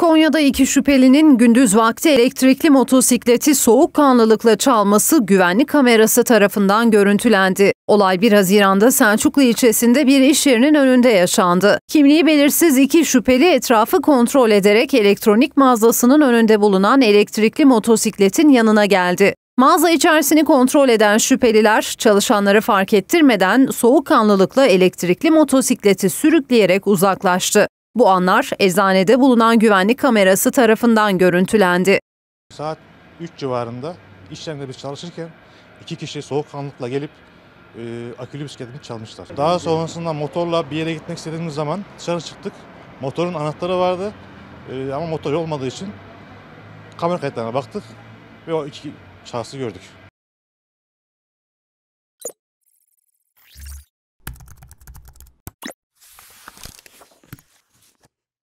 Konya'da iki şüphelinin gündüz vakti elektrikli motosikleti soğukkanlılıkla çalması güvenlik kamerası tarafından görüntülendi. Olay 1 Haziran'da Selçuklu ilçesinde bir iş yerinin önünde yaşandı. Kimliği belirsiz iki şüpheli etrafı kontrol ederek elektronik mağazasının önünde bulunan elektrikli motosikletin yanına geldi. Mağaza içerisini kontrol eden şüpheliler çalışanları fark ettirmeden soğukkanlılıkla elektrikli motosikleti sürükleyerek uzaklaştı. Bu anlar eczanede bulunan güvenlik kamerası tarafından görüntülendi. Saat 3 civarında işlerinde biz çalışırken iki kişi soğukkanlıkla gelip e, akülü bisikletini çalmışlar. Daha sonrasında motorla bir yere gitmek istediğimiz zaman dışarı çıktık. Motorun anahtarı vardı e, ama motor olmadığı için kamera kayıtlarına baktık ve o iki şahsı gördük.